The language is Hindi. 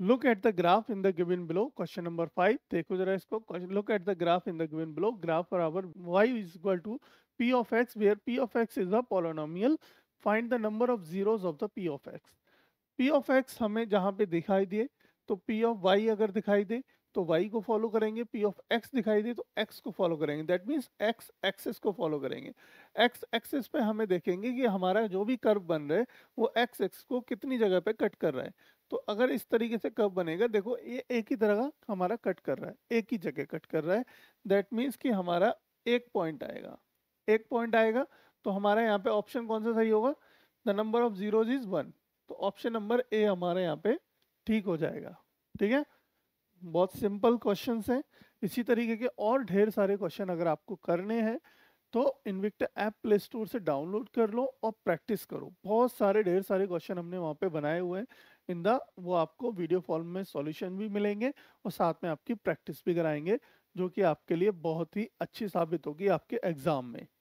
look at the graph in the given below question number 5 देखो जरा इसको question, look at the graph in the given below graph बराबर y is equal to p of x where p of x is a polynomial find the number of zeros of the p of x p of x हमें जहाँ पे दिखाई दिए तो p of y अगर दिखाई दे तो वाई को फॉलो करेंगे पी ऑफ एक्स दिखाई दे तो एक्स को फॉलो करेंगे दैट मीन्स एक्स एक्सेस को फॉलो करेंगे एक्स एक्सेस पे हमें देखेंगे कि हमारा जो भी कर्व बन रहा है वो एक्स एक्स को कितनी जगह पे कट कर रहा है तो अगर इस तरीके से कर्व बनेगा देखो ये एक ही तरह का हमारा कट कर रहा है एक ही जगह कट कर रहा है दैट मीन्स कि हमारा एक पॉइंट आएगा एक पॉइंट आएगा तो हमारा यहाँ पे ऑप्शन कौन सा सही होगा the number of zeros is one तो ऑप्शन नंबर ए हमारे यहाँ पे ठीक हो जाएगा ठीक है बहुत सिंपल क्वेश्चन हैं इसी तरीके के और ढेर सारे क्वेश्चन अगर आपको करने हैं तो इनविक्ट ऐप प्ले स्टोर से डाउनलोड कर लो और प्रैक्टिस करो बहुत सारे ढेर सारे क्वेश्चन हमने वहाँ पे बनाए हुए हैं इन द वो आपको वीडियो फॉर्म में सॉल्यूशन भी मिलेंगे और साथ में आपकी प्रैक्टिस भी कराएंगे जो कि आपके लिए बहुत ही अच्छी साबित होगी आपके एग्जाम में